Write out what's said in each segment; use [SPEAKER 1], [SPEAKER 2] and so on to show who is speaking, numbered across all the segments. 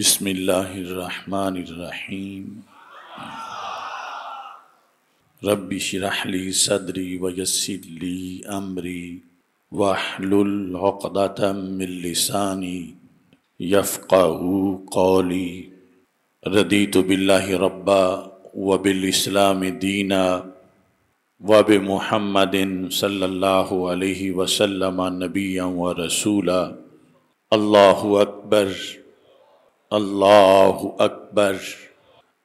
[SPEAKER 1] बिसमीम रबी शरहली सदरी वयसली अमरी वाहलुल्दातमिलसानी यफ़ा कौली रदी तो बिल्ला रब्बा वबिलस्लाम दीना वब महमदिन सल्ला वसलम नबिया व रसूला अल्लाह अकबर अल्लाह अकबर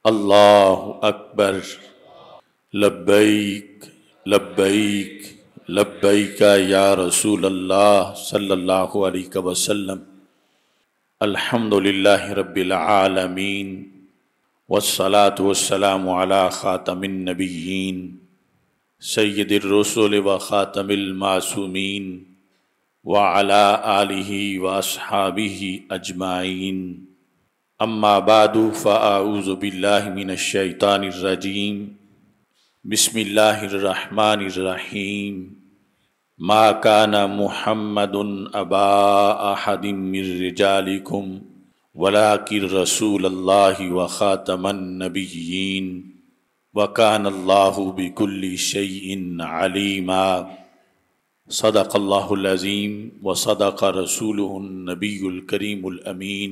[SPEAKER 1] अल्लाह अकबर लब्बैक लब्बैक लब्बैक या रसूल अल्लाह सल्लल्लाहु अलैहि वसल्लम अल्हम्दुलिल्लाह रब्बिल आलमीन वस्सलात वस्सलाम अला खातमिन नबीयीन सैयदिर रसूल व खातमिल मासूमीन व अला आलिही व असहाबिही अजमाइन अम्माबाद फ़ाऊज़बिल्लिमिनशैतानरजीम बसमीम मा कान महमद अबा अहदिमरजालकुम वलाकिर रसूल अल्लाह व ख़ातमनबीन वकान अल्लाह बिकुल्ली शयन अलीमा सदक़ल्लाज़ीम व सदक़ रसूल नबीलकरीममीन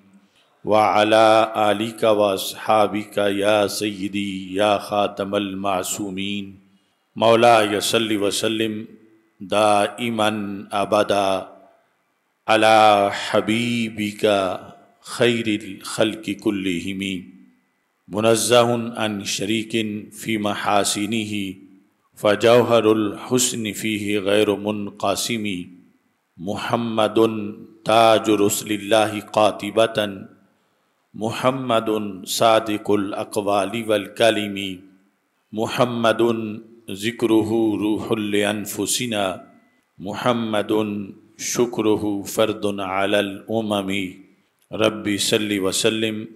[SPEAKER 1] वाला आली का व सहाबी का या सैदी या ख़ातमल मासूमीन मौला यसली वसलम दा ईमन आबादा अला हबीबी का खैर खल की कुल्लिमी मुनज़न शरीकिन फ़ी महासिनी ही फ़जौहरहसन फ़ी गैरमनकासमी महमद ताजुरसल्ला कातिबता محمد صادق الاقوال والكلم محمد ذكره روح لانفسنا محمد شكره فرد على الامم ربي صل وسلم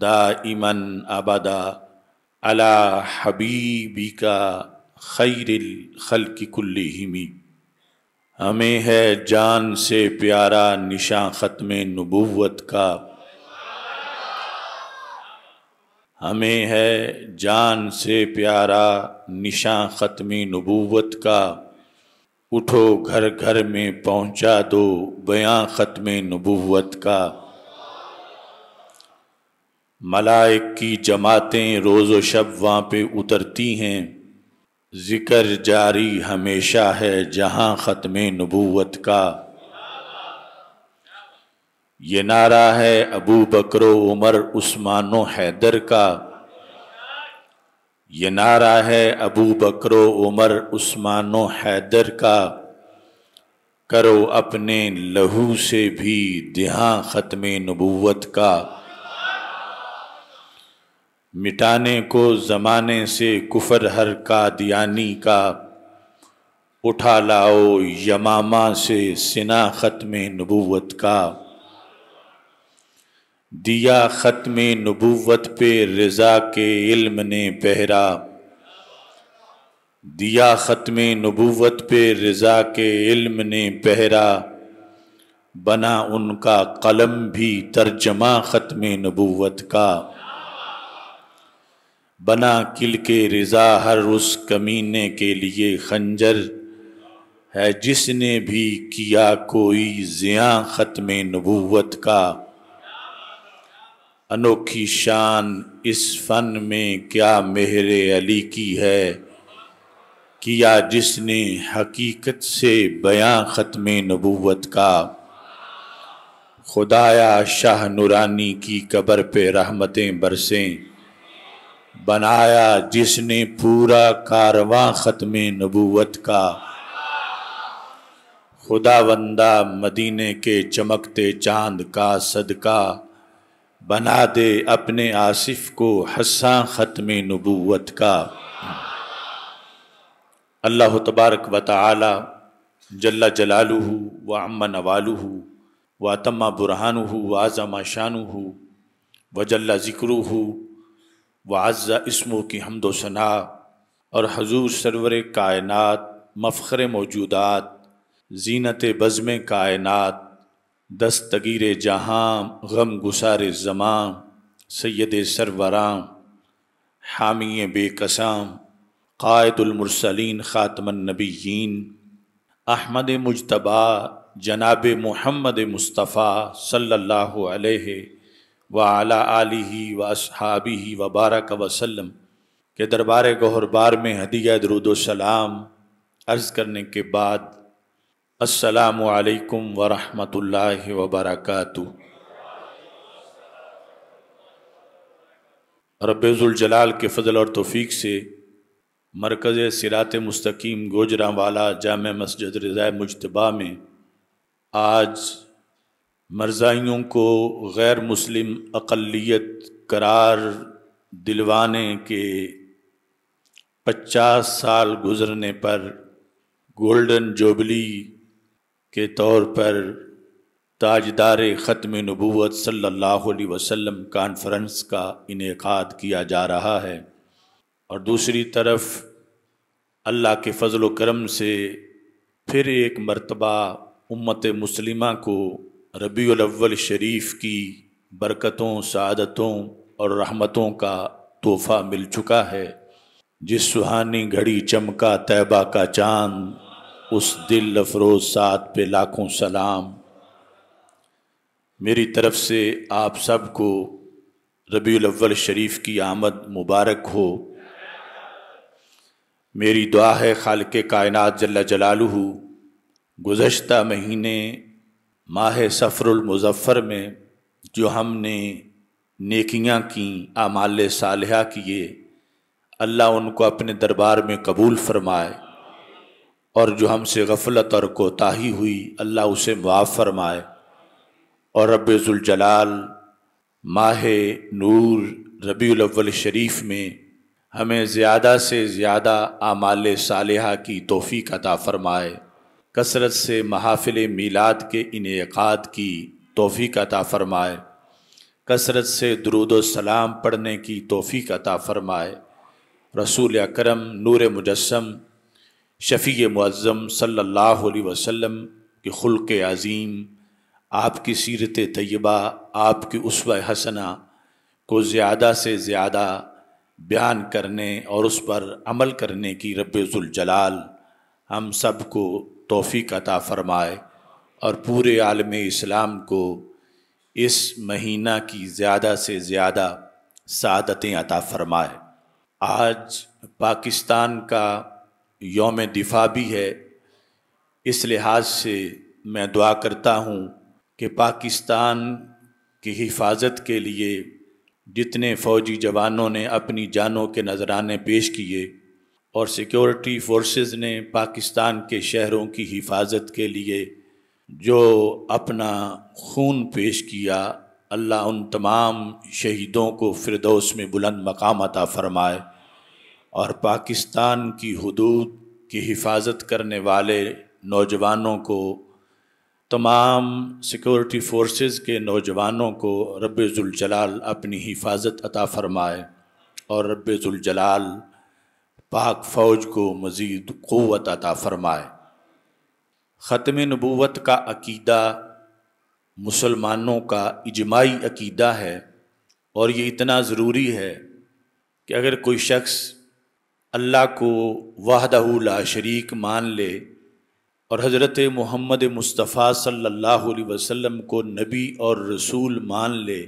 [SPEAKER 1] दा इमन अबदा अला خير الخلق كلهم हमें है जान से प्यारा निशा ख़त्म नबूवत का हमें है जान से प्यारा निशा ख़त्मी नबूवत का उठो घर घर में पहुंचा दो बयां ख़त्म नबूवत का मलाइक की जमातें रोज़ शब वहाँ पे उतरती हैं ज़िक्र जारी हमेशा है जहाँ ख़त्म नबूवत का ये नारा है अबू बकरो उमर उस्मानो हैदर का ये नारा है अबू बकरो उमर उस्मानो हैदर का करो अपने लहू से भी दिहा ख़त्म नबूवत का मिटाने को ज़माने से कुफर हर का दियानी का उठा लाओ यमामा से सिना ख़त्म नबूवत का दिया ख़त्म नबूवत पे रज़ा के इल्म ने पहरा दिया ख़त्म नबूवत पे रज़ा के इल्म ने पहरा बना उनका कलम भी तर्जमा ख़त्म नबूवत का बना किल के रज़ा हर उस कमीने के लिए खंजर है जिसने भी किया कोई ज़िया ख़त्म नबूवत का अनोखी शान इस फन में क्या मेहर अली की है किया जिसने हकीकत से बयां ख़त्म नबूवत का खुदाया शाह नुरानी की कब्र पे रहमतें बरसें बनाया जिसने पूरा कारवां ख़त्म नबूवत का खुदा वंदा मदीने के चमकते चांद का सदका बना दे अपने आसिफ को हसा ख़त्म नबूत का अल्लाह तबारक व ताली जल्ला जलालू व अम्मा नवालू व तम्मा बुरहान व आज़मा शान व जल्ला हो व आज़ा इसमों की हमदोसना और हजूर सरवर कायनात मफ़र मौजूदात जीनत बज़म कायनात दस्तगीर जहां गम गुसार ज़मां सैद सरवराम हामी बेकसाम कायदुलमरसलिन ख़ातमनबीन अहमद मुजतबा जनाब महमद मुस्तफ़ा सल्ला व आलि वसहाबी वबारक वसलम के दरबार गहरबार में हदीया दरुदोसलाम अर्ज़ करने के बाद असलकम वरहमल वबरक रबाल के फ़जल और तोफ़ी से मरकज़ सिरात मस्तकीम गोजरा वाला जाम मस्जिद रज़ा मुशतबा में आज मर्जाइयों को गैर मुस्लिम अक़लियत करार दिलवाने के पचास साल गुज़रने पर गोल्डन जुबली के तौर पर ताजदार ख़त्म नबूत सल्लल्लाहु अलैहि वसल्लम कॉन्फ्रेंस का इनका किया जा रहा है और दूसरी तरफ अल्लाह के फ़जल करम से फिर एक मरतबा उम्मत मुसलिमा को रबील शरीफ की बरकतों सदतों और रहमतों का तोहफ़ा मिल चुका है जिस सुहानी घड़ी चमका तैबा का चांद उस दिल अफरोज सात पे लाखों सलाम मेरी तरफ से आप सबको रबी अव्वल शरीफ की आमद मुबारक हो मेरी दुआ है खाल के कायनत जल्ला जलालू गुज्त महीने माह सफ़रमुजफ़र में जो हमने नेकियां की आमाल साल किए अल्लाह उनको अपने दरबार में कबूल फरमाए और जो हमसे गफलत और कोताही हुई अल्लाह उसे मुआफ़ फरमाए और रबाल माह नूर रबील शरीफ में हमें ज़्यादा से ज़्यादा आमाल साल की तोहफ़ी अता फ़रमाए कसरत से महाफिल मीलाद के इनका की तोफ़ी अता फ़रमाए कसरत से दरुद सलाम पढ़ने की तोहफ़ी अता फ़रमाए रसूल अकरम नूर मुजस्म शफी मज़म सल्लल्लाहु अलैहि वसल्लम के ख़ुल्क अज़ीम आपकी सीरत तय्यबा आपकी उसव हसना को ज़्यादा से ज़्यादा बयान करने और उस पर अमल करने की रबाल हम सब को तोफ़ी अता फ़रमाए और पूरे आलम इस्लाम को इस महीना की ज़्यादा से ज़्यादा सादतें अता फ़रमाए आज पाकिस्तान का योम दिफा भी है इस लिहाज से मैं दुआ करता हूँ कि पाकिस्तान की हिफाजत के लिए जितने फ़ौजी जवानों ने अपनी जानों के नजराने पेश किए और सिक्योरिटी फोर्सेस ने पाकिस्तान के शहरों की हिफाजत के लिए जो अपना खून पेश किया अल्लाह उन तमाम शहीदों को फिरदौस में बुलंद मकाम अता फ़रमाए और पाकिस्तान की हदूद की हिफाजत करने वाले नौजवानों को तमाम सिक्योरिटी फोर्सेस के नौजवानों को रब्ज़ुलजलाल अपनी हिफाजत अता फ़रमाए और रब्ज़ुलजलाल पाक फ़ौज को मज़ीद क़वत अता फ़रमाए ख़म नबूत का अकीदा मुसलमानों का इजमाही अकीदा है और ये इतना ज़रूरी है कि अगर कोई शख्स अल्लाह को वाहदहुल्ला शरीक मान ले और हज़रत मोहम्मद मुस्तफ़ा सल्लल्लाहु अलैहि वसल्लम को नबी और रसूल मान ले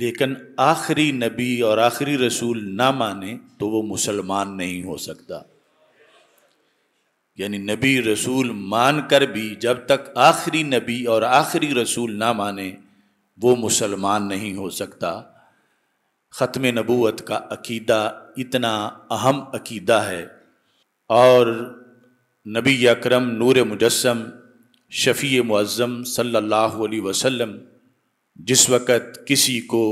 [SPEAKER 1] लेकिन आखिरी नबी और आखिरी रसूल ना माने तो वो मुसलमान नहीं हो सकता यानी नबी रसूल मान कर भी जब तक आखिरी नबी और आखिरी रसूल ना माने वो मुसलमान नहीं हो सकता ख़त्म नबूत का अकीदा इतना अहम अकीदा है और नबी अकरम नूर मुजस्म शफ़ी मुज़म सल्लल्लाहु अलैहि वसल्लम जिस वक़्त किसी को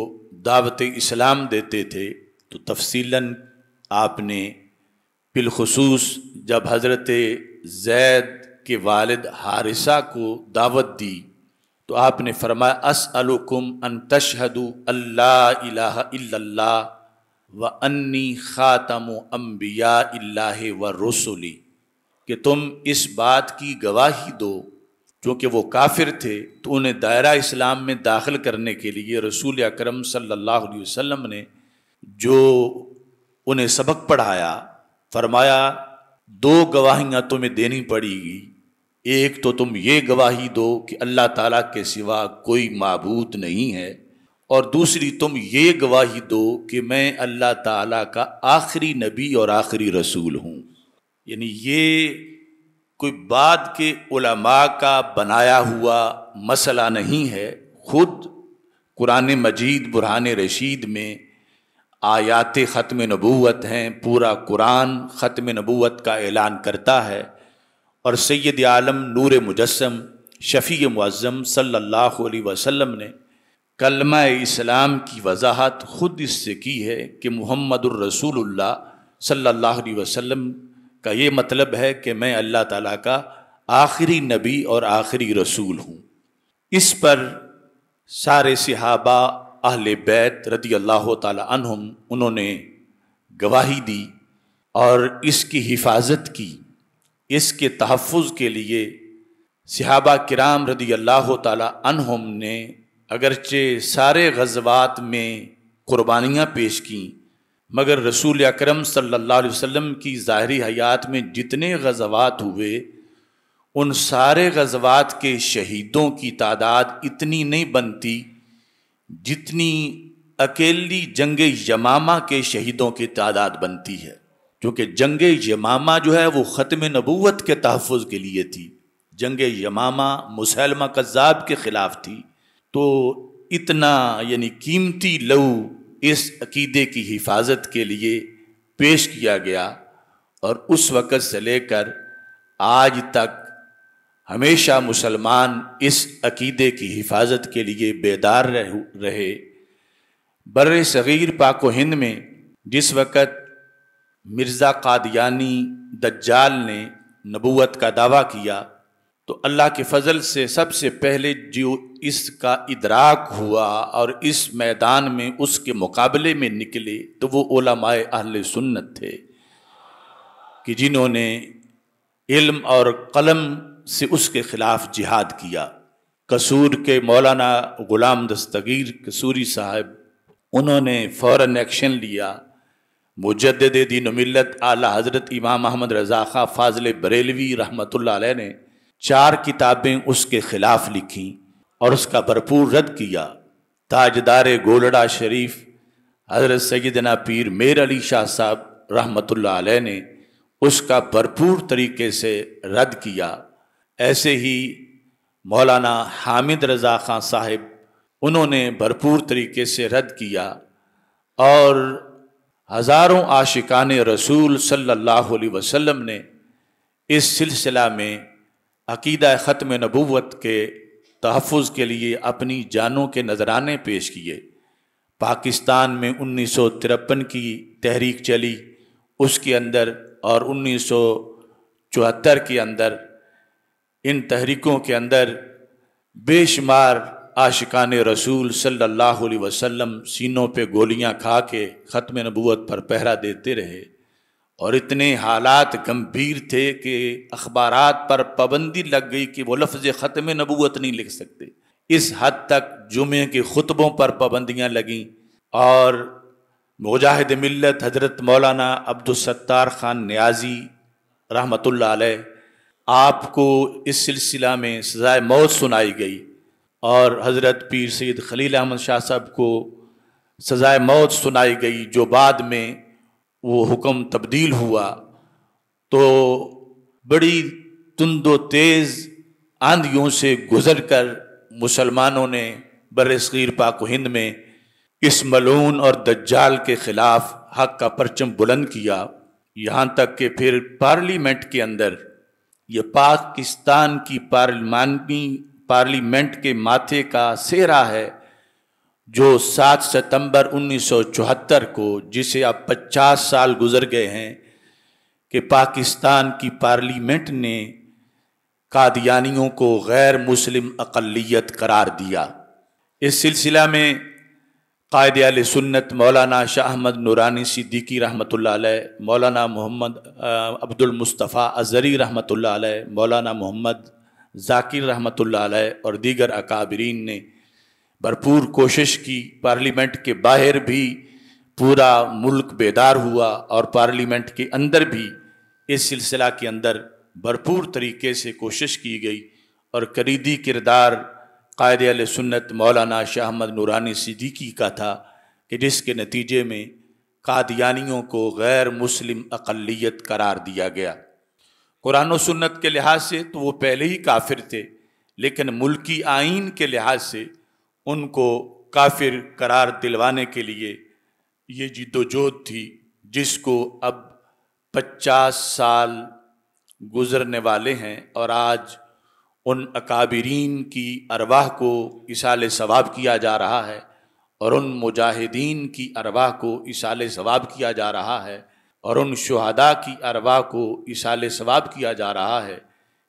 [SPEAKER 1] दावत इस्लाम देते थे तो तफसीला आपने बिलखसूस जब हज़रत जैद के वालद हारिसा को दावत दी तो आपने फरमाया असअलकुम अन तशहदू अल्लाह इल्लल्लाह व अन्नी ख़ातम अम्बिया व रसुली कि तुम इस बात की गवाही दो क्योंकि वो काफिर थे तो उन्हें दायरा इस्लाम में दाखिल करने के लिए रसूल अक्रम सल्लल्लाहु ने जो उन्हें सबक पढ़ाया फरमाया दो गवाहियाँ तुम्हें देनी पड़ेगी एक तो तुम ये गवाही दो कि अल्लाह ताला के सिवा कोई मबूत नहीं है और दूसरी तुम ये गवाही दो कि मैं अल्लाह ताला का आखिरी नबी और आखिरी रसूल हूँ यानी ये कोई बाद के उलमा का बनाया हुआ मसला नहीं है खुद कुरान मजीद बुरहान रशीद में आयात ख़त्म नबूत हैं पूरा कुरान ख़त्म नबूत का ऐलान करता है और सैद आलम नूर मुजस्म शफ़ी मज़म सल्ला वसम ने कलमा इस्लाम की वजाहत ख़ुद इससे की है कि मोहम्मद रसूलुल्लाह सल्लल्लाहु अलैहि वसल्लम का ये मतलब है कि मैं अल्लाह ताला का आखिरी नबी और आखिरी रसूल हूँ इस पर सारे सिहाबा अहल बैत रदी अल्लाह तहम उन्होंने गवाही दी और इसकी हिफाजत की इसके तहफ़ के लिए सिहाबा किराम रदी अल्लाह तहम ने अगरचे सारे गजबात में कुर्बानियाँ पेश की मगर रसूल अक्रम सल्ला वसम की ज़ाहरी हयात में जितने गजबात हुए उन सारे गजवात के शहीदों की तादाद इतनी नहीं बनती जितनी अकेली जंग यमामा के शहीदों की तादाद बनती है क्योंकि जंग यमामा जो है वो ख़त्म नबूत के तहफ़ के लिए थी जंग यमामा मुसलमा कज़ाब के ख़िलाफ़ थी तो इतना यानी कीमती लहू इस अकीदे की हिफाजत के लिए पेश किया गया और उस वक़्त से लेकर आज तक हमेशा मुसलमान इस अकीदे की हिफाजत के लिए बेदार रहे बर सग़ीर पाक हिंद में जिस वक़्त मिर्ज़ा कादयानी दज्जाल ने नबूत का दावा किया तो अल्लाह के फजल से सबसे पहले जो इसका इदराक हुआ और इस मैदान में उसके मुकाबले में निकले तो वो ओलामाए अहल सुन्नत थे कि जिन्होंने इल्म और कलम से उसके ख़िलाफ़ जिहाद किया कसूर के मौलाना ग़ुलाम दस्तगीर कसूरी साहब उन्होंने फ़ौर एक्शन लिया मुजद दीन मिलत आला हज़रत इमाम अहमद रजाखा फाजिल फाजल बरेलवी रहमत ने चार किताबें उसके खिलाफ लिखी और उसका भरपूर रद्द किया ताजदार गोलड़ा शरीफ हजरत सैदना पीर मेर अली शाह साहब रहमत ने उसका भरपूर तरीके से रद्द किया ऐसे ही मौलाना हामिद रज़ा खां साहिब उन्होंने भरपूर तरीके से रद्द किया और हज़ारों आशिकान रसूल सल्लल्लाहु अलैहि वसल्लम ने इस सिलसिला में अकीद ख़त्म नबूत के तहफ़ के लिए अपनी जानों के नजराने पेश किए पाकिस्तान में उन्नीस सौ तिरपन की तहरीक चली उसके अंदर और उन्नीस सौ चौहत्तर के अंदर इन तहरीकों के अंदर बेशुमार आशिकान रसूल सल्लल्लाहु अलैहि वसल्लम सीनों पे गोलियां खा के ख़त्म नबूत पर पहरा देते रहे और इतने हालात गंभीर थे कि अखबार पर पाबंदी लग गई कि वो लफ्ज़ ख़त्म नबूत नहीं लिख सकते इस हद तक जुमे के खुतबों पर पाबंदियाँ लगीं और मुजाहिद मिलत हज़रत मौलाना अब्दुलसत्तार ख़ान न्याजी रहमत आपको इस सिलसिला में सजाए मौत सुनाई गई और हज़रत पीर सैद खलील अहमद शाह साहब को सजाए मौत सुनाई गई जो बाद में वो हुक्म तब्दील हुआ तो बड़ी तुंदो तेज़ आंधियों से गुजर कर मुसलमानों ने बरसीर पाक हिंद में इस मलून और दज्जाल के ख़िलाफ़ हक का परचम बुलंद किया यहाँ तक कि फिर पार्लियामेंट के अंदर यह पाकिस्तान की पार्लिमानी पार्लियामेंट के माथे का सेहरा है जो 7 सितंबर 1974 को जिसे अब 50 साल गुजर गए हैं कि पाकिस्तान की पार्लियामेंट ने कादियानियों को गैर मुस्लिम अकलीत करार दिया इस सिलसिला में कायद आल सुन्नत मौलाना शाह अहमद नूरानी सिद्दीकी रहमत मौलाना मोहम्मद मुस्तफ़ा अजरी रहमत मौलाना मोहम्मद जाकिर रहमत और दीगर अकाबरीन ने भरपूर कोशिश की पार्लियामेंट के बाहर भी पूरा मुल्क बेदार हुआ और पार्लियामेंट के अंदर भी इस सिलसिला के अंदर भरपूर तरीके से कोशिश की गई और करीदी किरदार कायद सुन्नत मौलाना शाह अहमद नूरानी सिद्दीकी का था कि जिसके नतीजे में कादियानियों को गैर मुस्लिम अकलीत करार दिया गया कुरान सुन्नत के लिहाज से तो वो पहले ही काफिर थे लेकिन मुल्की आइन के लिहाज से उनको काफिर करार दिलवाने के लिए ये जिद्दोजहद थी जिसको अब 50 साल गुज़रने वाले हैं और आज उन अकाबरीन की अरवाह को इसाल सवाब किया जा रहा है और उन मुजाहिदीन की अरवाह को इसाल सवाब किया जा रहा है और उन शहदा की अरवा को इसाल सवाब किया जा रहा है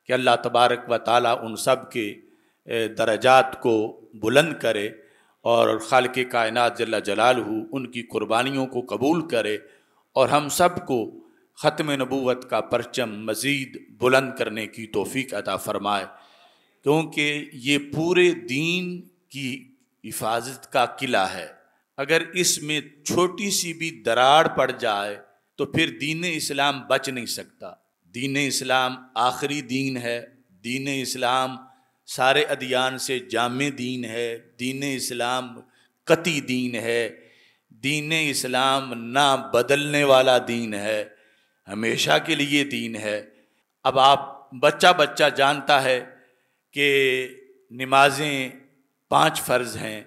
[SPEAKER 1] कि अल्लाह तबारक व ताली उन सब के दर्जात को बुलंद करे और खाल के कायनत जला जलाल हो उनकी कुर्बानियों को कबूल करे और हम सब को ख़त्म नबूत का परचम मज़ीद बुलंद करने की तोफ़ी अदा फ़रमाए क्योंकि ये पूरे दीन की हिफाजत का किला है अगर इसमें छोटी सी भी दरार पड़ जाए तो फिर दीन इस्लाम बच नहीं सकता दीन इस्लाम आखिरी दीन है दीन इस्लाम सारे अदियान से जाम दीन है दीन इस्लाम कति दीन है दीन इस्लाम ना बदलने वाला दीन है हमेशा के लिए दीन है अब आप बच्चा बच्चा जानता है कि नमाज़ें पांच फ़र्ज़ हैं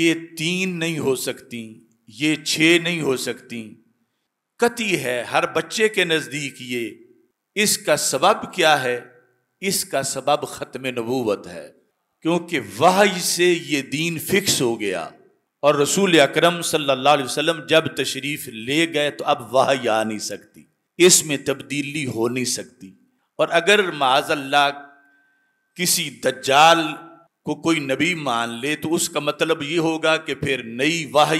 [SPEAKER 1] ये तीन नहीं हो सकती ये छः नहीं हो सकती कति है हर बच्चे के नज़दीक ये इसका सबब क्या है इसका सबब ख़त्म नबूवत है क्योंकि वह से ये दीन फिक्स हो गया और रसूल अक्रम सल्लाम जब तशरीफ़ ले गए तो अब वह आ नहीं सकती इसमें तब्दीली हो नहीं सकती और अगर माजल्ला किसी दज्जाल को कोई नबी मान ले तो उसका मतलब ये होगा कि फिर नई वाह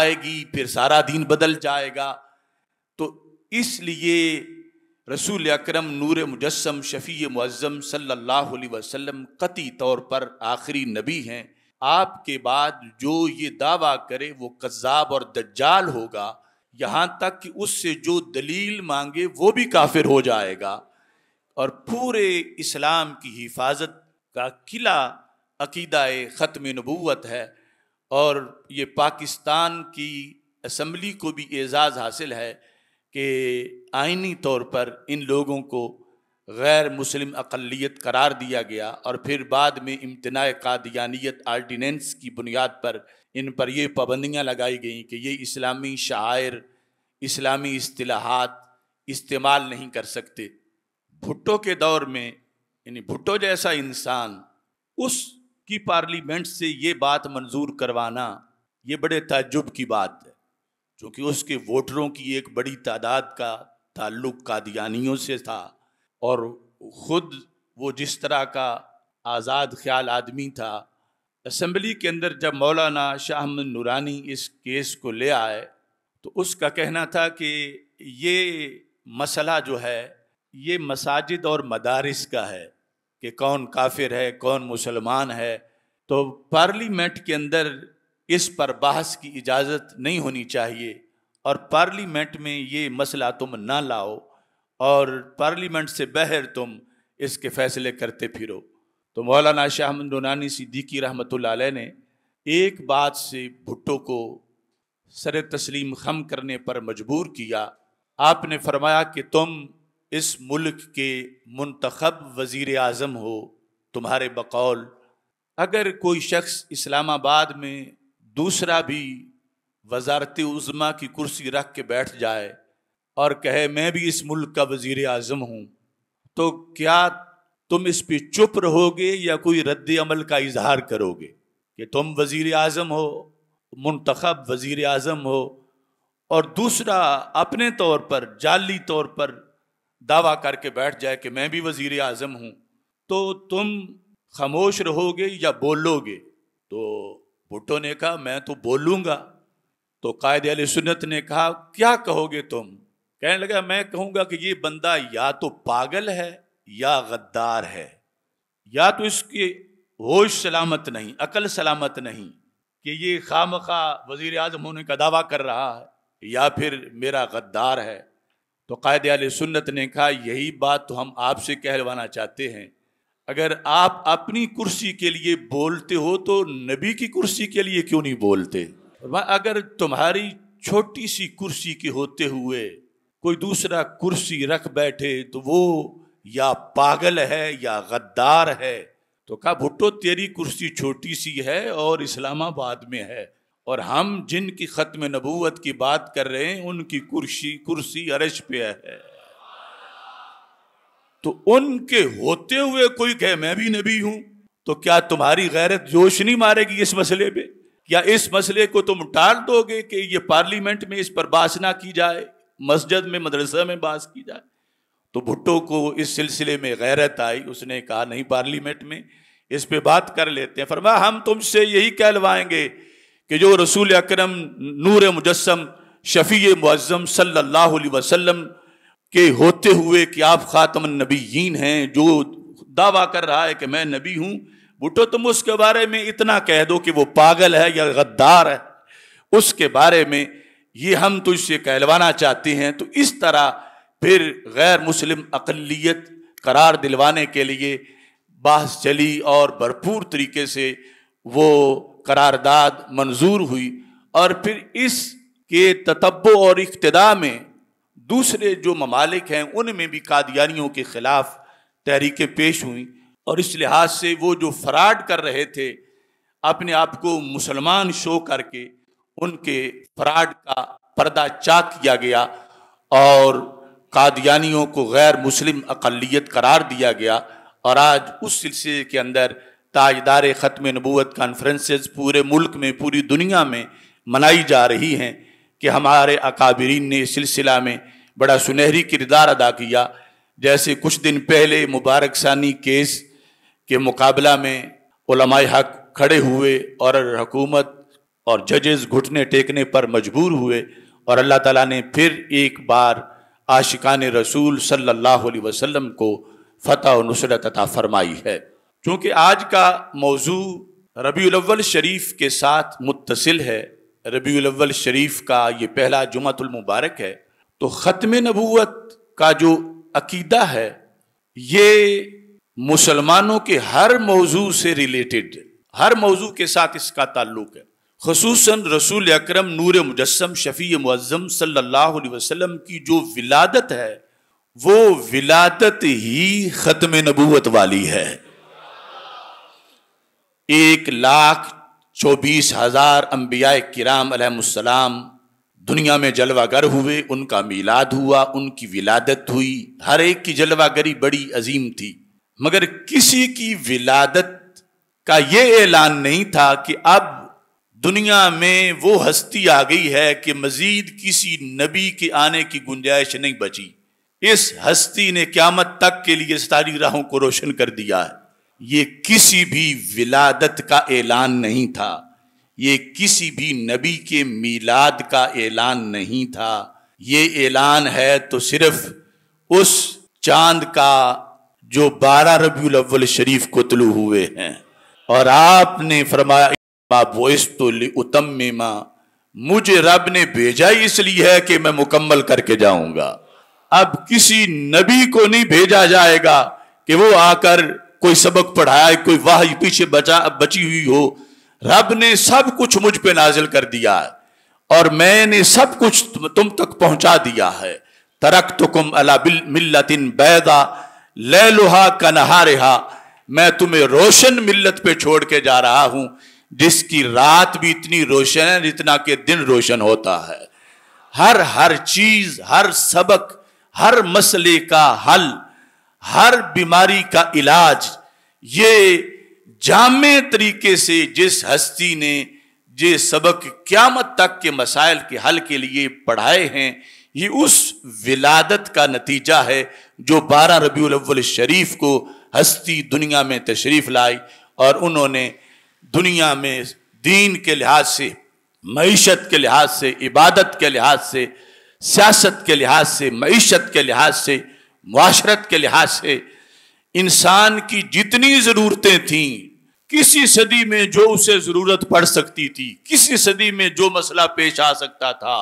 [SPEAKER 1] आएगी फिर सारा दिन बदल जाएगा तो इसलिए रसूल अक्रम नूर मुजस्म शफ़ी मुज़म सल्ला वसम कती तौर पर आखिरी नबी हैं आपके बाद जो ये दावा करे वो कज़ाब और दज्जाल होगा यहाँ तक कि उससे जो दलील मांगे वो भी काफिर हो जाएगा और पूरे इस्लाम की हिफाजत का किला अकीदा ख़त्म नबूत है और ये पाकिस्तान की असम्बली को भी एज़ाज़ हासिल है कि आइनी तौर पर इन लोगों को गैर मुस्लिम अकलीत करार दिया गया और फिर बाद में इम्तना कादियानियत आर्डीनेंस की बुनियाद पर इन पर ये पाबंदियाँ लगाई गई कि ये इस्लामी शायर इस्लामी असलाहत इस्तेमाल नहीं कर सकते भुट्टो के दौर में यानी भुट्टो जैसा इंसान उस की पार्लीमेंट से ये बात मंजूर करवाना ये बड़े तजुब की बात है क्योंकि उसके वोटरों की एक बड़ी तादाद का ताल्लुक कादियानियों से था और ख़ुद वो जिस तरह का आज़ाद ख्याल आदमी था असम्बली के अंदर जब मौलाना शाह नूरानी इस केस को ले आए तो उसका कहना था कि ये मसला जो है ये मसाजिद और मदारस का है कि कौन काफिर है कौन मुसलमान है तो पार्लीमेंट के अंदर इस पर बहस की इजाज़त नहीं होनी चाहिए और पार्लियामेंट में ये मसला तुम ना लाओ और पार्लियामेंट से बहर तुम इसके फैसले करते फिरो तो मौलाना शाहमद रूनानी सिद्दीकी रहमत ने एक बात से भुट्टो को सर तस्लीम खम करने पर मजबूर किया आपने फरमाया कि तुम इस मुल्क के मंतखब वज़ी अजम हो तुम्हारे बकौल अगर कोई शख्स इस्लामाबाद में दूसरा भी वजारत उज़मा की कुर्सी रख के बैठ जाए और कहे मैं भी इस मुल्क का वजीर अजम हूँ तो क्या तुम इस पर चुप रहोगे या कोई रद्द अमल का इजहार करोगे कि तुम वजीर अजम हो मंतखब वज़ी अजम हो और दूसरा अपने तौर पर जाली तौर पर दावा करके बैठ जाए कि मैं भी वज़ी अजम हूँ तो तुम खामोश रहोगे या बोलोगे तो भुट्टो ने कहा मैं तो बोलूँगा तो कायदे अली सुन्नत ने कहा क्या कहोगे तुम कहने लगा मैं कहूँगा कि ये बंदा या तो पागल है या गद्दार है या तो इसकी होश सलामत नहीं अकल सलामत नहीं कि ये खाम खा वज़ी अजम होने का दावा कर रहा है या फिर मेरा गद्दार है तो कायदे आल सुन्नत ने कहा यही बात तो हम आपसे कहलवाना चाहते हैं अगर आप अपनी कुर्सी के लिए बोलते हो तो नबी की कुर्सी के लिए क्यों नहीं बोलते अगर तुम्हारी छोटी सी कुर्सी के होते हुए कोई दूसरा कुर्सी रख बैठे तो वो या पागल है या गद्दार है तो कहा भुट्टो तेरी कुर्सी छोटी सी है और इस्लामाबाद में है और हम जिनकी ख़त्म नबूवत की बात कर रहे हैं उनकी कुर्सी कुर्सी अरश पे है तो उनके होते हुए कोई कहे मैं भी नबी हूं तो क्या तुम्हारी गैरत जोश नहीं मारेगी इस मसले पे क्या इस मसले को तुम टाल दोगे कि ये पार्लियामेंट में इस पर बास ना की जाए मस्जिद में मदरसा में बास की जाए तो भुट्टो को इस सिलसिले में गैरत आई उसने कहा नहीं पार्लियामेंट में इस पे बात कर लेते हैं फरमा हम तुमसे यही कहलवाएंगे कि जो रसूल अकरम नूर मुजस्म शफी मुज़म सल्लल्लाहु अलैहि वसल्लम के होते हुए कि आप ख़ातम नबीन हैं जो दावा कर रहा है कि मैं नबी हूँ बुटो तुम उसके बारे में इतना कह दो कि वो पागल है या गद्दार है उसके बारे में ये हम तो इससे कहलवाना चाहते हैं तो इस तरह फिर गैर मुस्लिम अकलीत करार दिलवाने के लिए बहस चली और भरपूर तरीके से वो करारदाद मंजूर हुई और फिर इस के ततब्बो और इकतदा में दूसरे जो ममालिक हैं उनमें भी कादियानियों के ख़िलाफ़ तहरीकें पेश हुई और इस लिहाज से वो जो फ़्राड कर रहे थे अपने आप को मुसलमान शो करके उनके फ्राड का पर्दा चाक किया गया और कादियानियों को गैर मुस्लिम अकलीत करार दिया गया और आज उस सिलसिले के अंदर ताजदार ख़त्म नबूत कॉन्फ्रेंसेस पूरे मुल्क में पूरी दुनिया में मनाई जा रही हैं कि हमारे अकाबरीन ने इस सिलसिला में बड़ा सुनहरी किरदार अदा किया जैसे कुछ दिन पहले मुबारक सानी केस के मुकाबला में उलमाए हक खड़े हुए और हुकूमत और जजेस घुटने टेकने पर मजबूर हुए और अल्लाह ताला ने फिर एक बार आशिकान रसूल सल्लल्लाहु अलैहि वसल्लम को फ़तह और नुसरत अता फरमाई है क्योंकि आज का मौजू रबी अव्वल शरीफ के साथ मुतसिल है रबी अव्वल शरीफ का ये पहला जुमतुलमबारक मुबारक है तो ख़त्म नबूत का जो अकीदा है ये मुसलमानों के हर मौजू से रिलेटेड हर मौजू के साथ इसका ताल्लुक है खसूस रसूल अक्रम नूर मुजस्म शफ़ी मुज़म सल्ला वसलम की जो विलादत है वो विलादत ही ख़त्म नबूत वाली है एक लाख चौबीस हजार अम्बिया किराम दुनिया में जलवागर हुए उनका मीलाद हुआ उनकी विलादत हुई हर एक की जलवागरी बड़ी अजीम थी मगर किसी की विलादत का ये ऐलान नहीं था कि अब दुनिया में वो हस्ती आ गई है कि मजीद किसी नबी के आने की गुंजाइश नहीं बची इस हस्ती ने क्यामत तक के लिए सारी राहों को रोशन कर दिया है ये किसी भी विलादत का ऐलान नहीं था ये किसी भी नबी के मीलाद का ऐलान नहीं था ये ऐलान है तो सिर्फ उस चांद का जो बारह रबी अव्वल शरीफ को तलु हुए हैं और आपने फरमाया तो उतम मुझे रब ने भेजा ही इसलिए है कि मैं मुकम्मल करके जाऊंगा अब किसी नबी को नहीं भेजा जाएगा कि वो आकर कोई सबक पढ़ाए कोई वाह पीछे बचा बची हुई हो रब ने सब कुछ मुझ पे नाजिल कर दिया है और मैंने सब कुछ तुम, तुम तक पहुंचा दिया है तरक तो कुम अला मिल्लतिन बैदा ले लोहा कनहा रहा मैं तुम्हें रोशन मिल्लत पे छोड़ के जा रहा हूं जिसकी रात भी इतनी रोशन है जितना के दिन रोशन होता है हर हर चीज हर सबक हर मसले का हल हर बीमारी का इलाज ये जाम तरीके से जिस हस्ती ने जे सबक क्यामत तक के मसाइल के हल के लिए पढ़ाए हैं ये उस विलादत का नतीजा है जो बारह रबी अव्वल शरीफ को हस्ती दुनिया में तशरीफ़ लाई और उन्होंने दुनिया में दीन के लिहाज से मीशत के लिहाज से इबादत के लिहाज से सियासत के लिहाज से मीशत के लिहाज से माशरत के लिहाज से इंसान की जितनी ज़रूरतें थीं किसी सदी में जो उसे जरूरत पड़ सकती थी किसी सदी में जो मसला पेश आ सकता था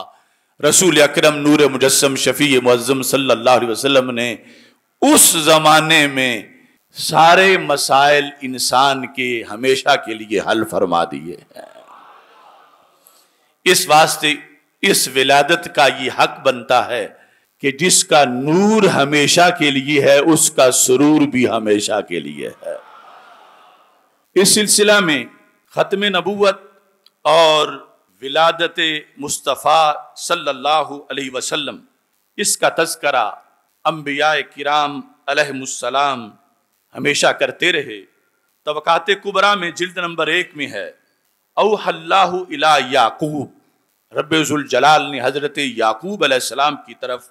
[SPEAKER 1] रसूल अक्रम नूर मुजस्म शफी मुज़म सल्लाम ने उस ज़माने में सारे मसाइल इंसान के हमेशा के लिए हल फरमा दिए हैं इस वास्ते इस विलादत का ये हक बनता है कि जिसका नूर हमेशा के लिए है उसका सुरूर भी हमेशा के लिए है इस सिलसिला में ख़त्म नबूत और विलादत मुस्तफ़ा सल्लल्लाहु अलैहि वसल्लम इसका तस्करा अम्बिया किराम अलहसलाम हमेशा करते रहे तबक़ात कुबरा में जिल्द नंबर एक में है अल्लाह इला याकूब रबाल ने हज़रत याकूब अलैहिस्सलाम की तरफ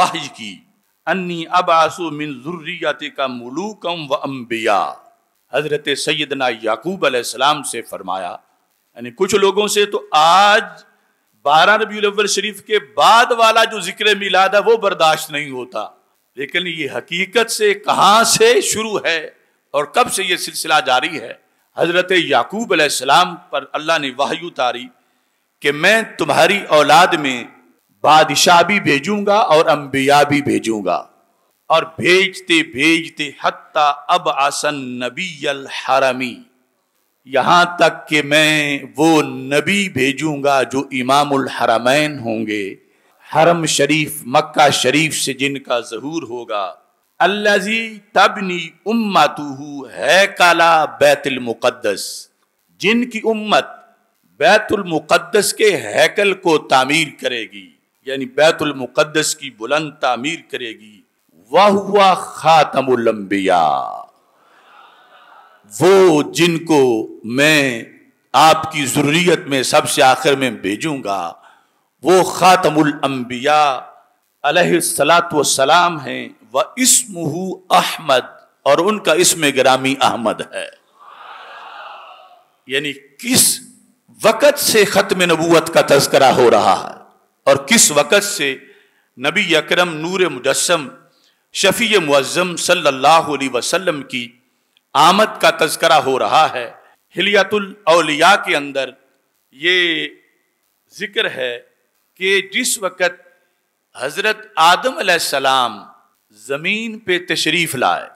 [SPEAKER 1] वाहिज की अन्नी अबासु मिन जुर्रियत का मलूकम व अम्बिया हज़रत सैदना याकूब आलाम से फरमाया यानी कुछ लोगों से तो आज बारह रबी शरीफ के बाद वाला जो जिक्र मिलाद है वो बर्दाश्त नहीं होता लेकिन ये हकीकत से कहाँ से शुरू है और कब से ये सिलसिला जारी है हज़रत याकूब अलैहिस्सलाम पर अल्लाह ने वाहयू तारी कि मैं तुम्हारी औलाद में बादशाह भी भेजूंगा और अम्बिया भी भेजूंगा और भेजते भेजते हत्ता अब आसन नबी अल हरमी यहां तक कि मैं वो नबी भेजूंगा जो इमामुल हरमैन होंगे हरम शरीफ मक्का शरीफ से जिनका जहूर होगा अल्लाजी तबनी उम्मतू है काला बैतुल मुकद्दस जिनकी उम्मत बैतुल मुकद्दस के हैकल को तामीर करेगी यानी बैतुल मुकद्दस की बुलंद तामीर करेगी वह हुआ खातमुलंबिया वो जिनको मैं आपकी ज़रूरीत में सबसे आखिर में भेजूंगा वो ख़ातमुल अम्बिया सलाम हैं व इसमहू अहमद और उनका इसम ग्रामी अहमद है यानी किस वक़्त से ख़त्म नबूत का तस्करा हो रहा है और किस वक़्त से नबी अकरम नूर मुजस्म शफी मुआज़म सल्लल्लाहु अलैहि वसल्लम की आमद का तस्करा हो रहा है हिलियतुल अलिया के अंदर ये ज़िक्र है कि जिस वक़्त हज़रत आदम सलाम ज़मीन पे तशरीफ़ लाए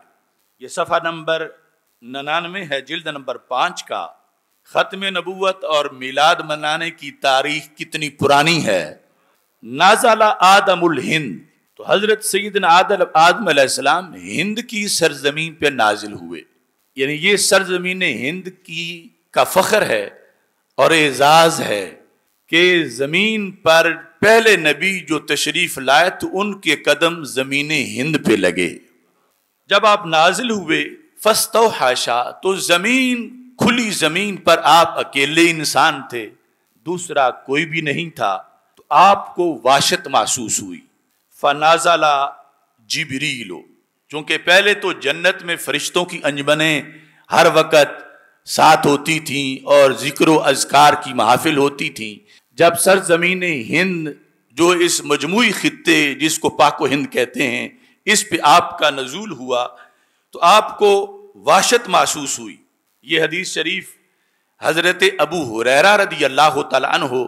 [SPEAKER 1] ये सफ़ा नंबर ननानवे है जिल्द नंबर पाँच का ख़त्म नबूत और मिलाद मनाने की तारीख कितनी पुरानी है नाजाला आदम हिंद तो हज़रत सईद आदल आदम हिंद की सरजमीन पर नाजिल हुए यानी ये सरजमीन हिंद की का फ़ख्र है और एजाज़ है कि ज़मीन पर पहले नबी जो तशरीफ़ लाए तो उनके कदम ज़मीन हिंद पे लगे जब आप नाजिल हुए फस्तो हाशा तो ज़मीन खुली ज़मीन पर आप अकेले इंसान थे दूसरा कोई भी नहीं था तो आपको वाशत महसूस हुई फनाजला जिबरीलो चूंकि पहले तो जन्नत में फरिश्तों की अंजमने हर वक़्त साथ होती थीं और ज़िक्र अजकार की महाफिल होती थीं जब सरजमीन हिंद जो इस मजमू ख़त्े जिसको पाको हिंद कहते हैं इस पर आपका नजूल हुआ तो आपको वाशत महसूस हुई ये हदीस शरीफ हज़रत अबू हुररा रदी अल्लाह तन हो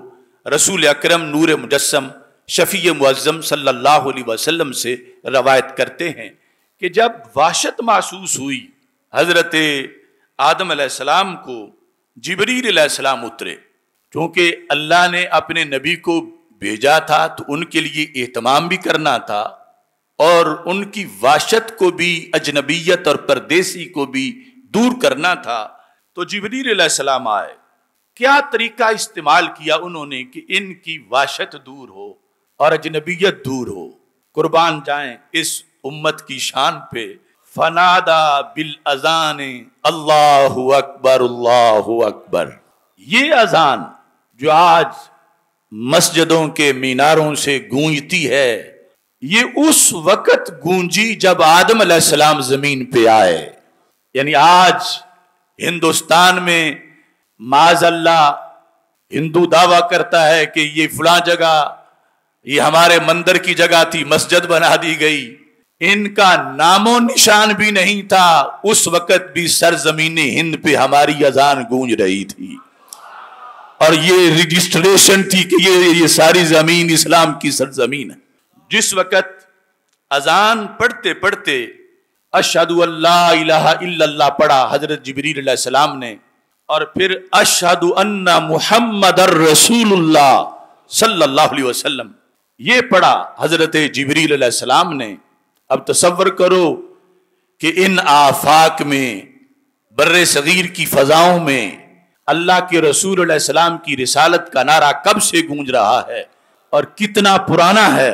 [SPEAKER 1] रसूल अक्रम नूर मुजस्म शफी मुआज़म सल्लल्लाहु अलैहि वसल्लम से रवायत करते हैं कि जब वाशत महसूस हुई हज़रत आदम सलाम को जबरीसम उतरे क्योंकि अल्लाह ने अपने नबी को भेजा था तो उनके लिए एहतमाम भी करना था और उनकी वाशत को भी अजनबीयत और परदेसी को भी दूर करना था तो सलाम आए क्या तरीका इस्तेमाल किया उन्होंने कि इनकी वाशत दूर हो और अजनबीयत दूर हो कुर्बान जाए इस उम्मत की शान पे फनादा बिल अजान अल्लाह अकबर अल्लाह अकबर ये अजान जो आज मस्जिदों के मीनारों से गूंजती है ये उस वक़्त गूंजी जब आदम सलाम ज़मीन पे आए यानी आज हिंदुस्तान में माज अल्लाह हिंदू दावा करता है कि ये फलां जगह ये हमारे मंदिर की जगह थी मस्जिद बना दी गई इनका नामो निशान भी नहीं था उस वक्त भी सरजमीन हिंद पे हमारी अजान गूंज रही थी और ये रजिस्ट्रेशन थी कि ये ये सारी जमीन इस्लाम की सरजमीन है जिस वक्त अजान पढ़ते पढ़ते अशद अल्लाह पढ़ा हजरत जबरी सलाम ने और फिर अशद अन्ना मुहम्मद रसूलुल्लाह ये पढ़ा हजरत जबरीसलाम ने अब तस्वर करो कि इन आफाक में बर सगीर की फ़जाओं में अल्लाह के रसूल सलाम की रिसालत का नारा कब से गूंज रहा है और कितना पुराना है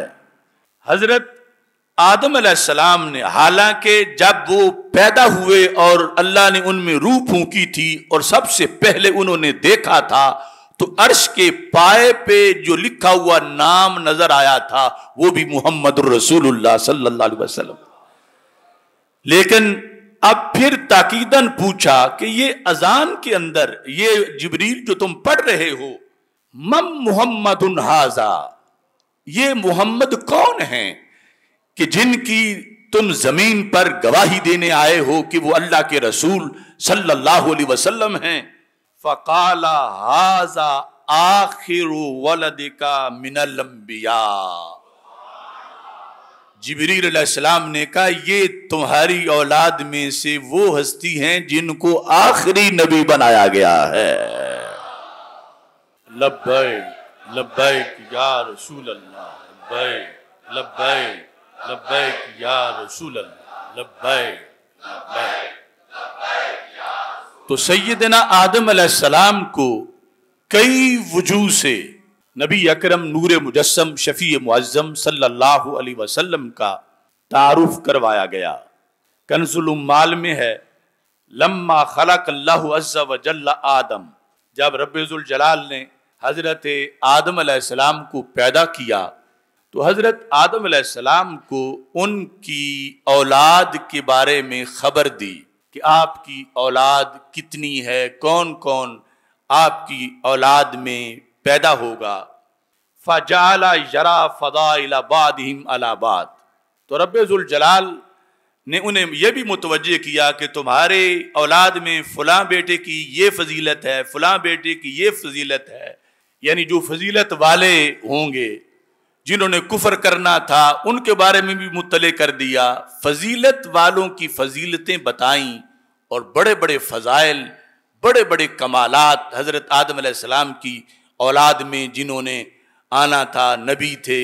[SPEAKER 1] हजरत आदम सलाम ने हालांकि जब वो पैदा हुए और अल्लाह ने उनमें रूह फूकी थी और सबसे पहले उन्होंने देखा था तो अर्श के पाए पे जो लिखा हुआ नाम नजर आया था वो भी मोहम्मद रसूल सल्लल्लाहु वसल्लम लेकिन अब फिर ताकीदन पूछा कि ये अजान के अंदर ये जबरील जो तुम पढ़ रहे हो मम मोहम्मद हाजा ये मोहम्मद कौन है कि जिनकी तुम जमीन पर गवाही देने आए हो कि वो अल्लाह के रसूल सल्लल्लाहु अलैहि वसल्लम हैं फ़काला हाजा आखिर वलदिका मिनलम्बिया अलैहिस्सलाम ने कहा ये तुम्हारी औलाद में से वो हस्ती हैं जिनको आखिरी नबी बनाया गया है लब्बैक लब्बैक या रसूल अल्लाह लब्बैक लब्बैक लब्बैक या रसूल अल्लाह लब्बैक लब्बैक तो सैदना आदम सलाम को कई वजू से नबी अकरम नूर मुजस्म शफी मुआज़म सल्लल्लाहु का तारुफ करवाया गया कनजुलमाल में है लम्मा खलक आदम जब रबाल ने हज़रत आदम सलाम को पैदा किया तो हज़रत आदम सलाम को उनकी औलाद के बारे में खबर दी कि आपकी औलाद कितनी है कौन कौन आपकी औलाद में पैदा होगा फ़जाला फ़दा इलाबाद हिम अलाबाद तो जलाल ने उन्हें यह भी मुतवजह किया कि तुम्हारे औलाद में फ़लाँ बेटे की ये फजीलत है फ़लाँ बेटे की ये फजीलत है यानी जो फजीलत वाले होंगे जिन्होंने कुफर करना था उनके बारे में भी मुतले कर दिया फजीलत वालों की फजीलतें बताई और बड़े बड़े फ़जाइल बड़े बड़े कमालत हज़रत आदम सलाम की औलाद में जिन्होंने आना था नबी थे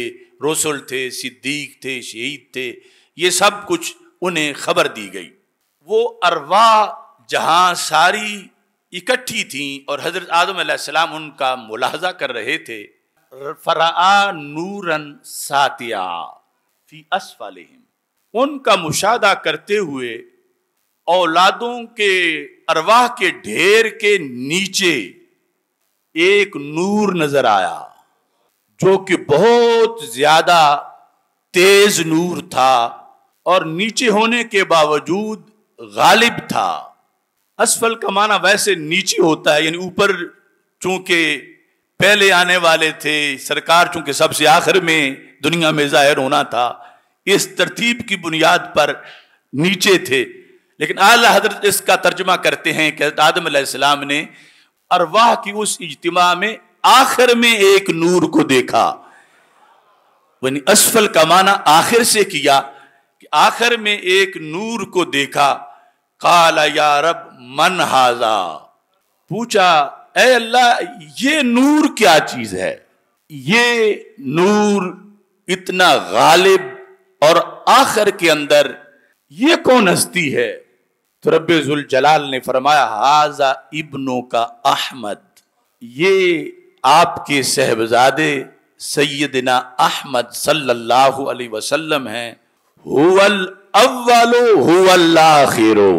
[SPEAKER 1] रसुल थे सिद्दीक थे शहीद थे ये सब कुछ उन्हें खबर दी गई वो अरवा जहाँ सारी इकट्ठी थी और हज़रत आदम सलाम उनका मुलाजा कर रहे थे फरा नूरन सातिया फी उनका मुशादा करते हुए औलादों के अरवाह के ढेर के नीचे एक नूर नजर आया जो कि बहुत ज्यादा तेज नूर था और नीचे होने के बावजूद गालिब था असफल का माना वैसे नीचे होता है यानी ऊपर चूंकि पहले आने वाले थे सरकार चूंकि सबसे आखिर में दुनिया में जाहिर होना था इस तरतीब की बुनियाद पर नीचे थे लेकिन आला हजरत इसका तर्जमा करते हैं कि आदम आदम ने अरवाह की उस इज्तम में आखिर में एक नूर को देखा वनी असफल का माना आखिर से किया कि आखिर में एक नूर को देखा काला या रब मन हाजा पूछा ए अल्लाह ये नूर क्या चीज है ये नूर इतना गालिब और आखिर के अंदर ये कौन हस्ती है तो रब्जुल जलाल ने फरमाया हाजा इब्नो का अहमद ये आपके सहबजादे सैदना अहमद सल्लल्लाहु अलैहि वसल्लम हैं हुवल अव्वलो हुवल आखिरो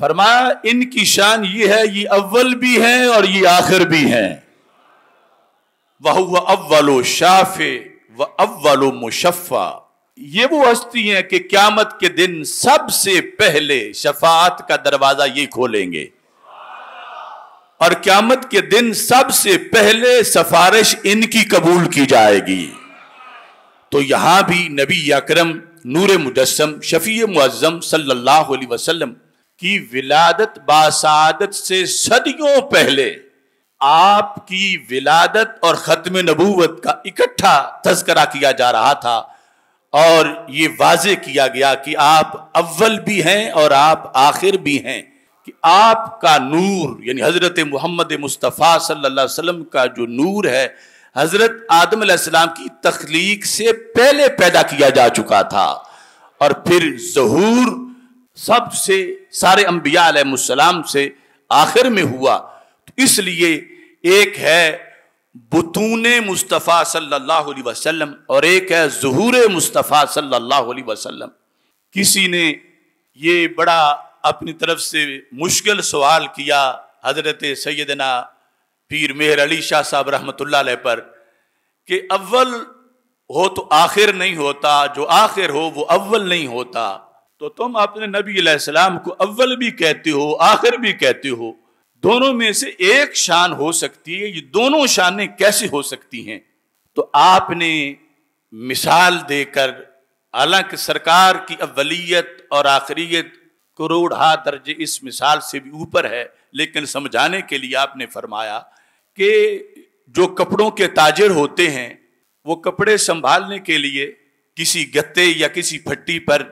[SPEAKER 1] फरमाया इनकी शान ये है ये अव्वल भी है और ये आखिर भी है वह वह अव्वलो शाफे व अव्वलो मुशफ़ा ये वो हस्ती हैं कि क्यामत के दिन सबसे पहले शफात का दरवाज़ा ये खोलेंगे और क्यामत के दिन सबसे पहले सफारिश इनकी कबूल की जाएगी तो यहां भी नबी अकरम नूर मुजस्म शफ़ी मुआज़म सल्लल्लाहु अलैहि वसल्लम की विलादत बासादत से सदियों पहले आपकी विलादत और ख़त्म नबूवत का इकट्ठा तस्करा किया जा रहा था और ये वाज किया गया कि आप अव्वल भी हैं और आप आखिर भी हैं कि आपका नूर यानी हज़रत मोहम्मद मुस्तफ़ा सल्ला वसम का जो नूर है हज़रत आदम आदम की तख्लीक से पहले पैदा किया जा चुका था और फिर जहूर सबसे सारे अम्बिया आलम से आखिर में हुआ तो इसलिए एक है बतून मुस्तफ़ा सल्लल्लाहु अलैहि वसल्लम और एक है जहूर मुस्तफ़ा सल्लल्लाहु अलैहि वसल्लम किसी ने ये बड़ा अपनी तरफ से मुश्किल सवाल किया हज़रत सैदना पीर मेहर अली शाह साहब रहमत पर कि अव्वल हो तो आखिर नहीं होता जो आखिर हो वो अव्वल नहीं होता तो तुम अपने नबी सलाम को अव्वल भी कहते हो आखिर भी कहते हो दोनों में से एक शान हो सकती है ये दोनों शानें कैसे हो सकती हैं तो आपने मिसाल देकर हालांकि सरकार की अवलीत और आखिरीत करोड़ा दर्जे इस मिसाल से भी ऊपर है लेकिन समझाने के लिए आपने फरमाया कि जो कपड़ों के ताजर होते हैं वो कपड़े संभालने के लिए किसी गत्ते या किसी फट्टी पर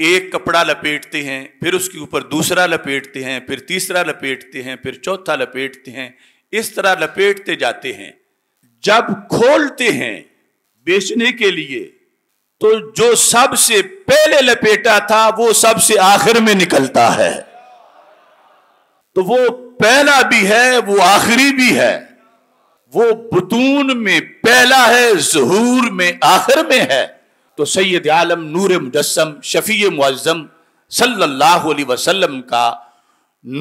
[SPEAKER 1] एक कपड़ा लपेटते हैं फिर उसके ऊपर दूसरा लपेटते हैं फिर तीसरा लपेटते हैं फिर चौथा लपेटते हैं इस तरह लपेटते जाते हैं जब खोलते हैं बेचने के लिए तो जो सबसे पहले लपेटा था वो सबसे आखिर में निकलता है तो वो पहला भी है वो आखिरी भी है वो बतून में पहला है जहूर में आखिर में है तो सैद आलम नूर मुजस्म शफी मुआज़म सल्लल्लाहु अलैहि वसल्लम का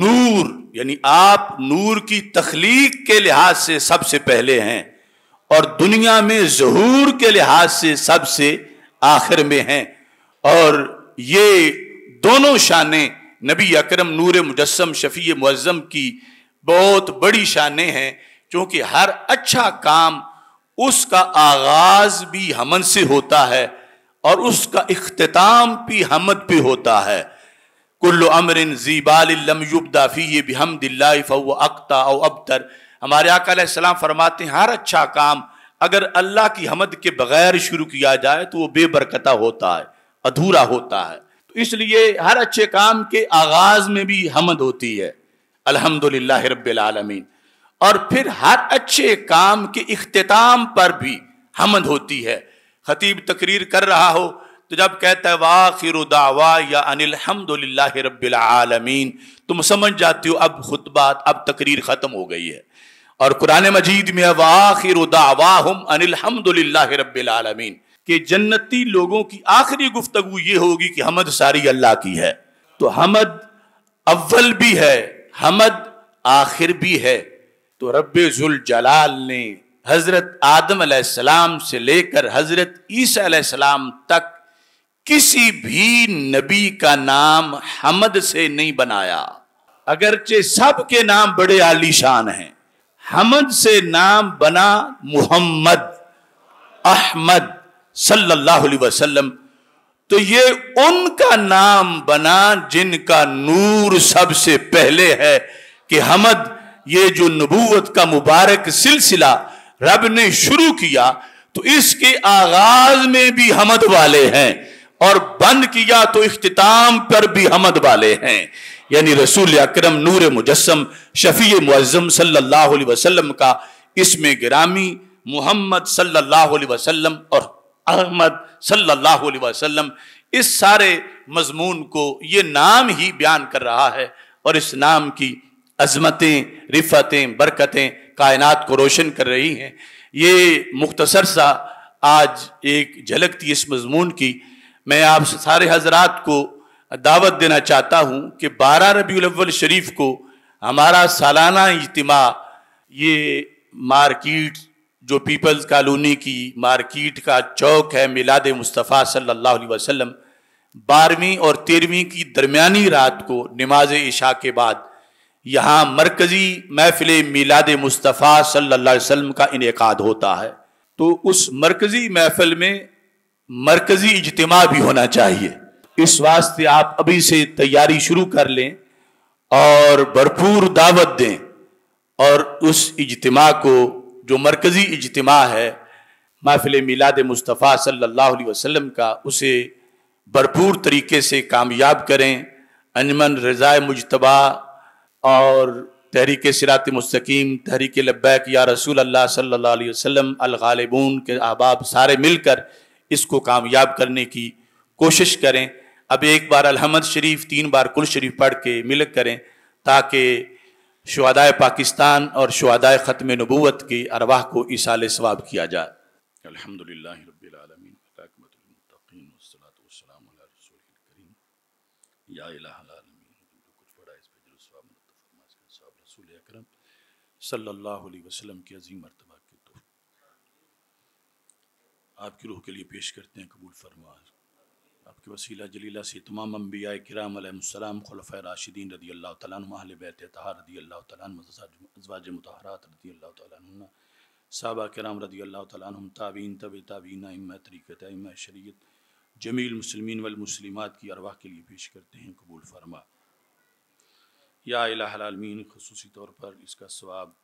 [SPEAKER 1] नूर यानी आप नूर की तख्लीक के लिहाज से सबसे पहले हैं और दुनिया में जहूर के लिहाज से सबसे आखिर में हैं और ये दोनों शान नबी अकरम नूर मुजस्म शफी मुज़म की बहुत बड़ी शानें हैं क्योंकि हर अच्छा काम उसका आगाज भी हमन से होता है और उसका अख्ताम भी हमद पे होता है कुल्ल अमरिन जीबालमयुबदाफ़ी भी हम दिल्ला फ़व और अबतर हमारे आकाम फरमाते हैं हर अच्छा काम अगर अल्लाह की हमद के बगैर शुरू किया जाए तो वह बेबरकता होता है अधूरा होता है तो इसलिए हर अच्छे काम के आगाज़ में भी हमद होती है अलहमदिल्ला रबालमीन और फिर हर अच्छे काम के अख्ताम पर भी हमद होती है खतीब तकरीर कर रहा हो तो जब कहता है वाखिर दावा या अनिलहमदिल्ला रबालमीन तुम तो समझ जाती हो अब खुतबात अब तकरीर ख़त्म हो गई है और कुरान मजीद में वाखिर दावा दावाहम अनिलहमदिल्ला रबालमीन के जन्नती लोगों की आखिरी गुफ्तगु ये होगी कि हमद सारी अल्लाह की है तो हमद अव्वल भी है हमद आखिर भी है तो रब जुल जलाल ने हज़रत आदम सलाम से लेकर हज़रत ईसा सलाम तक किसी भी नबी का नाम हमद से नहीं बनाया अगरचे सब के नाम बड़े आलीशान हैं हमद से नाम बना मुहम्मद अहमद सल्लल्लाहु अलैहि वसल्लम तो ये उनका नाम बना जिनका नूर सबसे पहले है कि हमद ये जो नबूवत का मुबारक सिलसिला रब ने शुरू किया तो इसके आगाज में भी हमद वाले हैं और बंद किया तो अख्ताम पर भी हमद वाले हैं यानी रसूल अक्रम नूर मुजस्म शफी मुज़म सल्लल्लाहु अलैहि वसल्लम का इसमें ग्रामी मोहम्मद सल्लल्लाहु अलैहि वसल्लम और अहमद सल्लल्लाहु अलैहि वसल्लम इस सारे मजमून को ये नाम ही बयान कर रहा है और इस नाम की अजमतें रिफतें बरकतें कायनात को रोशन कर रही हैं ये मुख्तसर सा आज एक झलक थी इस मजमून की मैं आप सारे हजरात को दावत देना चाहता हूँ कि बारह रबी अव्वल शरीफ को हमारा सालाना इज्तम ये मार्किट जो पीपल्स कॉलोनी की मार्किट का चौक है मिलाद मुस्तफ़ा सल्लल्लाहु अलैहि वसल्लम बारहवीं और तेरहवीं की दरमिया रात को नमाज इशा के बाद यहाँ मरकजी महफिल मिलाद मुस्तफ़ा सल्ला वसम का इनका होता है तो उस मरकजी महफिल में मरकजी इजतमा भी होना चाहिए इस वास्ते आप अभी से तैयारी शुरू कर लें और भरपूर दावत दें और उस इजतमा को जो मरकजी इजतमा है महफिल मिलाद मुस्तफ़ा सल्ला वसम का उसे भरपूर तरीके से कामयाब करें अनमन रज़ा मुशतबा और तहरीक सिरात मस्तकीम तहरीक लब्बैक या रसूल अल्लाह वसल्लम अल अलगालिबून के अहबाब सारे मिलकर इसको कामयाब करने की कोशिश करें अब एक बार अलहमद शरीफ तीन बार कुल शरीफ पढ़ के मिल करें ताकि शुदाय पाकिस्तान और शुदाय ख़त्म नबूत की अरवाह को इसाल स्वाब किया जाए अलहमदिल्ला रबीआलमीन सल्लल्लाहु अलैहि वसल्लम की अजीम मरतबा के तो आपकी रूह के लिए पेश करते हैं कबूल फरमा आपके वसीला जलीला से तमाम अम्बिया कराम खलफ़ राशिदीन रदी अल्लाह तहल बैत तहार रदी अल्लाह तजवाज मतहरात रदी अल्लाह तन साबा कराम रदी अल्लाह तम ताबीन तब ताबीन इम तरीक़त इम शरीत जमील मुसलमिन वलमसलिमत की अरवाह के लिए पेश करते हैं कबूल फरमा या अलामीन खसूसी तौर पर इसका स्वाब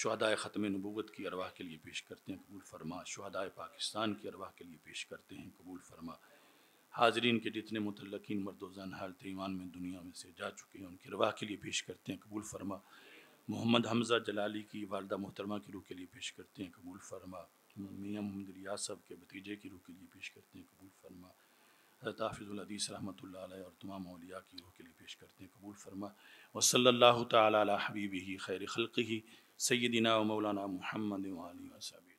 [SPEAKER 1] शहदाय ख़त्म नबूत की अरवाह के लिए पेश करते हैं कबूल फरमा शहदाय पाकिस्तान की अरवाह के लिए पेश करते हैं कबूल फरमा हाजरीन के जितने मतलकिन मरदोजान हाल तेवान में दुनिया में से जा चुके हैं उनकी रवा के लिए पेश करते हैं कबूल फरमा मोहम्मद हमजा जलाली की वालदा मोहतरमा की रूह के लिए पेश करते हैं कबूल फरमा मियाँ मोहम्मद रियाज साहब के भतीजे की रूह के लिए पेश करते हैं कबूल फरमा हजरत हाफिज़ुलहदीस रहमत और तमाम मौलिया की रूह के लिए पेश करते हैं कबूल फरमा वसल्ला तबीबी खैर ही سيدنا ومولانا محمد وآله وصحبه